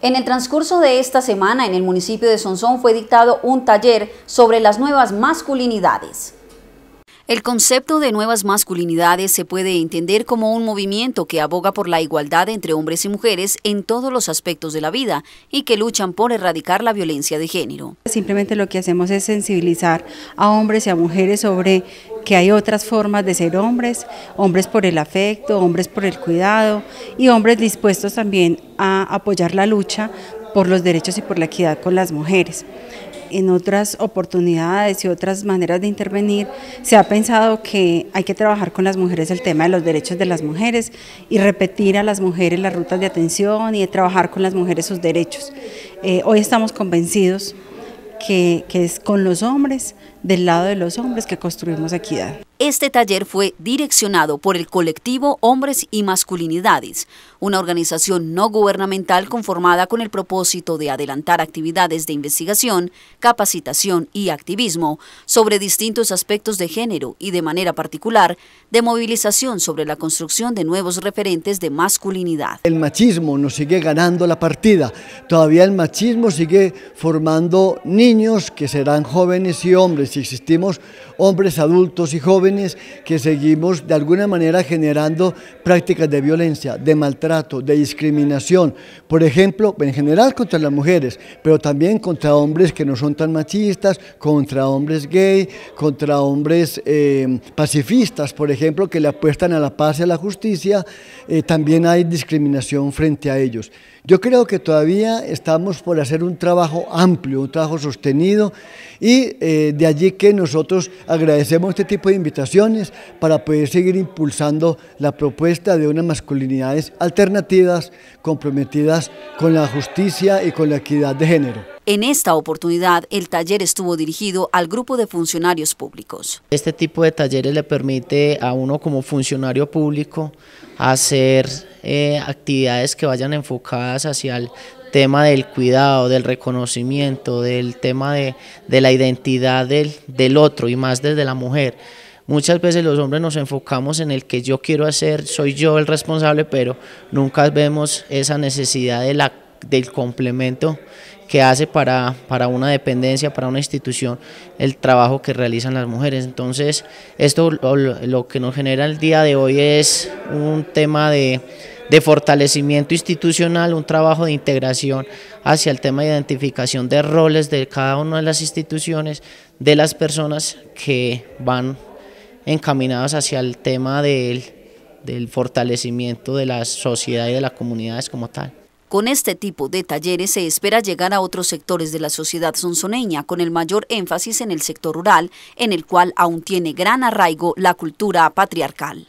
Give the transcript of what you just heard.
En el transcurso de esta semana en el municipio de Sonsón fue dictado un taller sobre las nuevas masculinidades. El concepto de nuevas masculinidades se puede entender como un movimiento que aboga por la igualdad entre hombres y mujeres en todos los aspectos de la vida y que luchan por erradicar la violencia de género. Simplemente lo que hacemos es sensibilizar a hombres y a mujeres sobre que hay otras formas de ser hombres, hombres por el afecto, hombres por el cuidado y hombres dispuestos también a apoyar la lucha por los derechos y por la equidad con las mujeres. En otras oportunidades y otras maneras de intervenir, se ha pensado que hay que trabajar con las mujeres el tema de los derechos de las mujeres y repetir a las mujeres las rutas de atención y de trabajar con las mujeres sus derechos. Eh, hoy estamos convencidos que, es con los hombres, del lado de los hombres que construimos equidad. Este taller fue direccionado por el colectivo Hombres y Masculinidades, una organización no gubernamental conformada con el propósito de adelantar actividades de investigación, capacitación y activismo sobre distintos aspectos de género y de manera particular de movilización sobre la construcción de nuevos referentes de masculinidad. El machismo nos sigue ganando la partida, todavía el machismo sigue formando niños que serán jóvenes y hombres, si existimos hombres adultos y jóvenes, que seguimos de alguna manera generando prácticas de violencia, de maltrato, de discriminación, por ejemplo, en general contra las mujeres, pero también contra hombres que no son tan machistas, contra hombres gay, contra hombres eh, pacifistas, por ejemplo, que le apuestan a la paz y a la justicia, eh, también hay discriminación frente a ellos. Yo creo que todavía estamos por hacer un trabajo amplio, un trabajo sostenido y eh, de allí que nosotros agradecemos este tipo de invitaciones para poder seguir impulsando la propuesta de unas masculinidades alternativas comprometidas con la justicia y con la equidad de género. En esta oportunidad, el taller estuvo dirigido al grupo de funcionarios públicos. Este tipo de talleres le permite a uno como funcionario público hacer eh, actividades que vayan enfocadas hacia el tema del cuidado, del reconocimiento, del tema de, la identidad del otro y más desde la mujer. Muchas veces los hombres nos enfocamos en el que yo quiero hacer, soy yo el responsable, pero nunca vemos esa necesidad de la, del complemento que hace para, para, una dependencia, para una institución, el trabajo que realizan las mujeres. Entonces, esto lo, que nos genera el día de hoy es un tema de, de fortalecimiento institucional, un trabajo de integración hacia el tema de identificación de roles de cada una de las instituciones, de las personas que van encaminados hacia el tema del, del fortalecimiento de la sociedad y de las comunidades como tal. Con este tipo de talleres se espera llegar a otros sectores de la sociedad sonsoneña, con el mayor énfasis en el sector rural, en el cual aún tiene gran arraigo la cultura patriarcal.